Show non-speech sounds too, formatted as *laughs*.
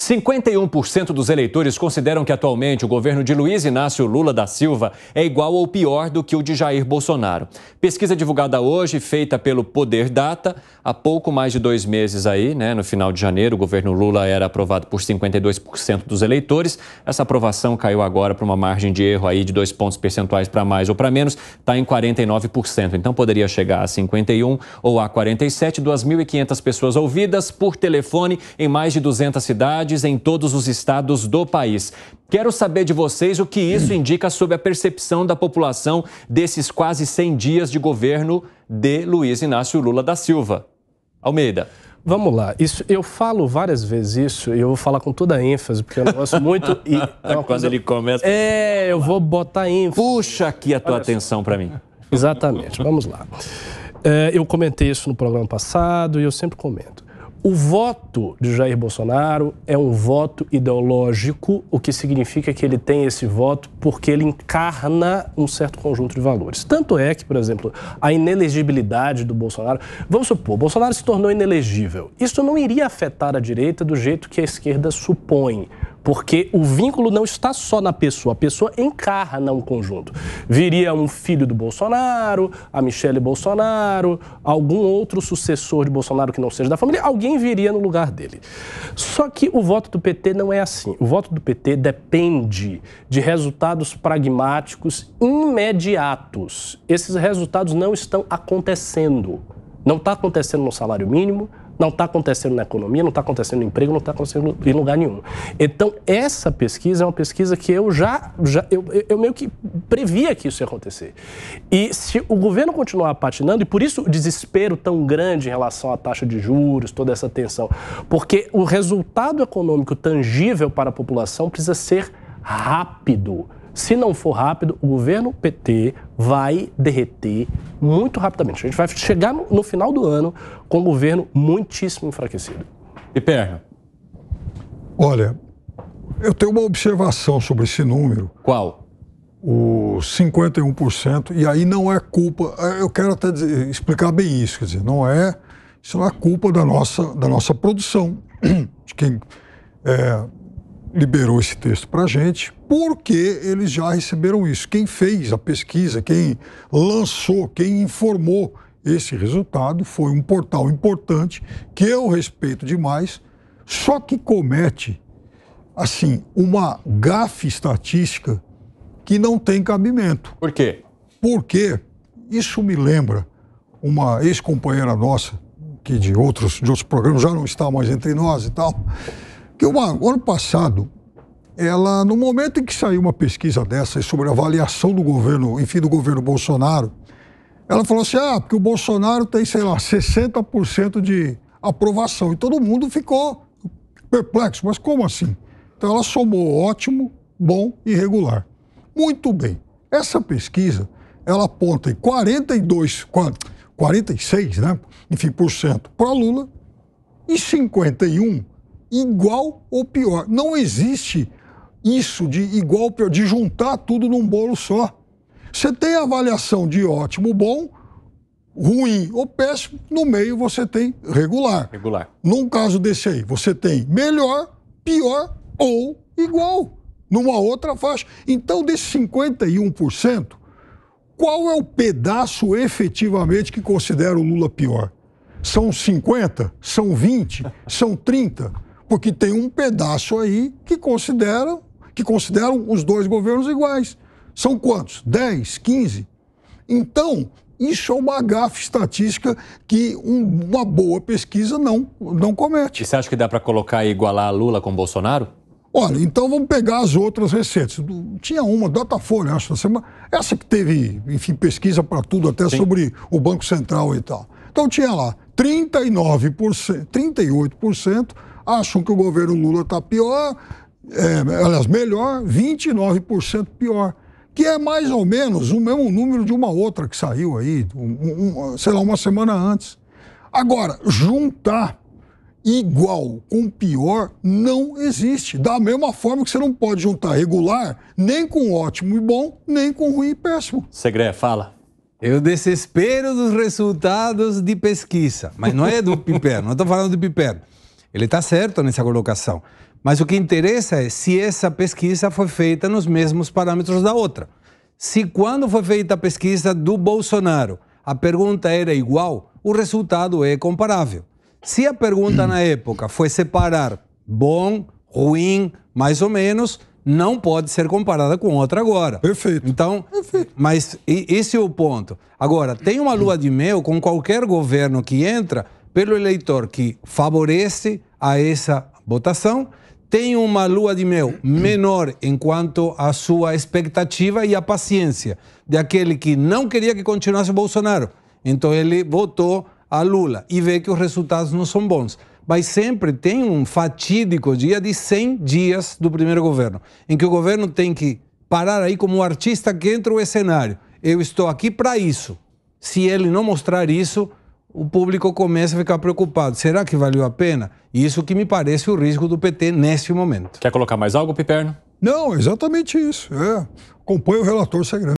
51% dos eleitores consideram que atualmente o governo de Luiz Inácio Lula da Silva é igual ou pior do que o de Jair Bolsonaro. Pesquisa divulgada hoje, feita pelo Poder Data, há pouco mais de dois meses aí, né, no final de janeiro, o governo Lula era aprovado por 52% dos eleitores. Essa aprovação caiu agora para uma margem de erro aí de dois pontos percentuais para mais ou para menos, está em 49%. Então poderia chegar a 51 ou a 47, 2.500 pessoas ouvidas por telefone em mais de 200 cidades cidades em todos os estados do país. Quero saber de vocês o que isso indica sobre a percepção da população desses quase 100 dias de governo de Luiz Inácio Lula da Silva. Almeida. Vamos lá, isso, eu falo várias vezes isso e eu vou falar com toda a ênfase, porque é eu gosto muito. *laughs* E, é Quando coisa... ele começa. É, eu vou botar ênfase. Puxa aqui a tua Olha atenção para mim. Exatamente, vamos lá. É, eu comentei isso no programa passado e eu sempre comento. O voto de Jair Bolsonaro é um voto ideológico, o que significa que ele tem esse voto porque ele encarna um certo conjunto de valores. Tanto é que, por exemplo, a inelegibilidade do Bolsonaro. Vamos supor, Bolsonaro se tornou inelegível. Isso não iria afetar a direita do jeito que a esquerda supõe. Porque o vínculo não está só na pessoa, a pessoa encarna um conjunto. Viria um filho do Bolsonaro, a Michele Bolsonaro, algum outro sucessor de Bolsonaro que não seja da família, alguém viria no lugar dele. Só que o voto do PT não é assim. O voto do PT depende de resultados pragmáticos imediatos. Esses resultados não estão acontecendo. Não está acontecendo no salário mínimo, não está acontecendo na economia, não está acontecendo no emprego, não está acontecendo em lugar nenhum. Então, essa pesquisa é uma pesquisa que eu já, já eu, eu meio que previa que isso ia acontecer. E se o governo continuar patinando, e por isso o desespero tão grande em relação à taxa de juros, toda essa tensão, porque o resultado econômico tangível para a população precisa ser rápido. Se não for rápido, o governo PT vai derreter muito rapidamente. A gente vai chegar no, final do ano com o um governo muitíssimo enfraquecido. E perna? Olha, eu tenho uma observação sobre esse número. Qual? O 51%, e aí não é culpa, eu quero até dizer, explicar bem isso, quer dizer, não é, isso não é culpa da nossa, da nossa produção, *clears throat* de quem é, liberou esse texto para a gente, porque eles já receberam isso. Quem fez a pesquisa, quem lançou, quem informou esse resultado foi um portal importante que eu respeito demais, só que comete assim uma gafe estatística que não tem cabimento. Por quê? Porque isso me lembra uma ex-companheira nossa, que de outros, de outros programas já não está mais entre nós e tal, que uma, ano passado ela, no momento em que saiu uma pesquisa dessa sobre a avaliação do governo, enfim, do governo Bolsonaro, ela falou assim: ah, porque o Bolsonaro tem, sei lá, 60% de aprovação. E todo mundo ficou perplexo, mas como assim? Então ela somou ótimo, bom e regular. Muito bem. Essa pesquisa, ela aponta em 42, 46, né? Enfim, por cento para Lula e 51 igual ou pior. Não existe isso de igual, de juntar tudo num bolo só. Você tem a avaliação de ótimo, bom, ruim ou péssimo, no meio você tem regular. Regular. Num caso desse aí, você tem melhor, pior ou igual, numa outra faixa. Então, desses 51%, qual é o pedaço efetivamente que considera o Lula pior? São 50? São 20? São 30? Porque tem um pedaço aí que considera que consideram os dois governos iguais. São quantos? 10, 15? Então, isso é uma gafe estatística que um, uma boa pesquisa não, não comete. E você acha que dá para colocar e igualar Lula com Bolsonaro? Olha, então vamos pegar as outras receitas. Tinha uma, Datafolha, acho, essa que teve, enfim, pesquisa para tudo, até Sim. sobre o Banco Central e tal. Então tinha lá 39%, 38% acham que o governo Lula está pior, é, aliás, melhor, 29% pior. Que é mais ou menos o mesmo número de uma outra que saiu aí, um, um, sei lá, uma semana antes. Agora, juntar igual com pior não existe. Da mesma forma que você não pode juntar regular nem com ótimo e bom, nem com ruim e péssimo. Segredo, fala. Eu é desespero dos resultados de pesquisa, mas não é do *laughs* Piperno, não estou falando do Piperno. Ele está certo nessa colocação. Mas o que interessa é se essa pesquisa foi feita nos mesmos parâmetros da outra. Se quando foi feita a pesquisa do Bolsonaro, a pergunta era igual, o resultado é comparável. Se a pergunta na época foi separar bom, ruim, mais ou menos, não pode ser comparada com outra agora. Perfeito. Então, Perfeito. mas esse é o ponto. Agora, tem uma lua de mel com qualquer governo que entra pelo eleitor que favorece a essa votação tem uma lua de mel menor em quanto à sua expectativa e à paciência daquele que não queria que continuasse o Bolsonaro. Então ele votou a Lula e vê que os resultados não são bons. Mas sempre tem um fatídico dia de 100 dias do primeiro governo, em que o governo tem que parar aí como um artista que entra no cenário. Eu estou aqui para isso. Se ele não mostrar isso, o público começa a ficar preocupado. Será que valeu a pena? Isso que me parece o risco do PT nesse momento. Quer colocar mais algo, Piperno? Não, exatamente isso. É. o relator segredo.